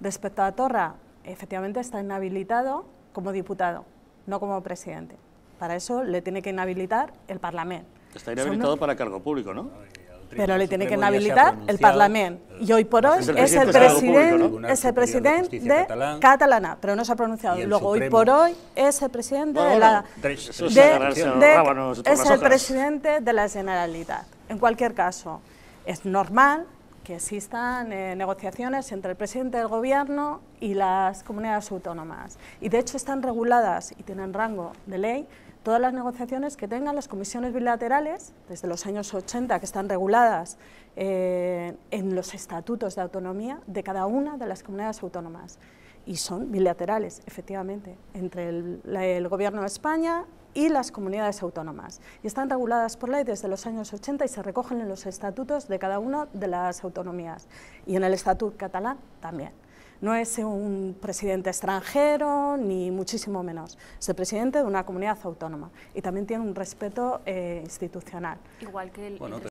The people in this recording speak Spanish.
Respecto a Torra, efectivamente está inhabilitado como diputado, no como presidente. Para eso le tiene que inhabilitar el Parlamento. Está inhabilitado para cargo público, ¿no? Pero le tiene que inhabilitar el Parlamento. Y hoy por hoy es el presidente, de, Catalana, pero no se ha pronunciado. Luego, hoy por hoy, es el presidente de presidente de la Generalitat. En cualquier caso, es normal que existan eh, negociaciones entre el presidente del gobierno y las comunidades autónomas. Y de hecho están reguladas y tienen rango de ley todas las negociaciones que tengan las comisiones bilaterales, desde los años 80 que están reguladas eh, en los estatutos de autonomía de cada una de las comunidades autónomas y son bilaterales, efectivamente, entre el, Gobierno de España y las comunidades autónomas. Y están reguladas por ley desde los años 80 y se recogen en los estatutos de cada una de las autonomías y en el estatuto catalán también. No es un presidente extranjero, ni muchísimo menos. Es el presidente de una comunidad autónoma y también tiene un respeto eh, institucional. Igual que el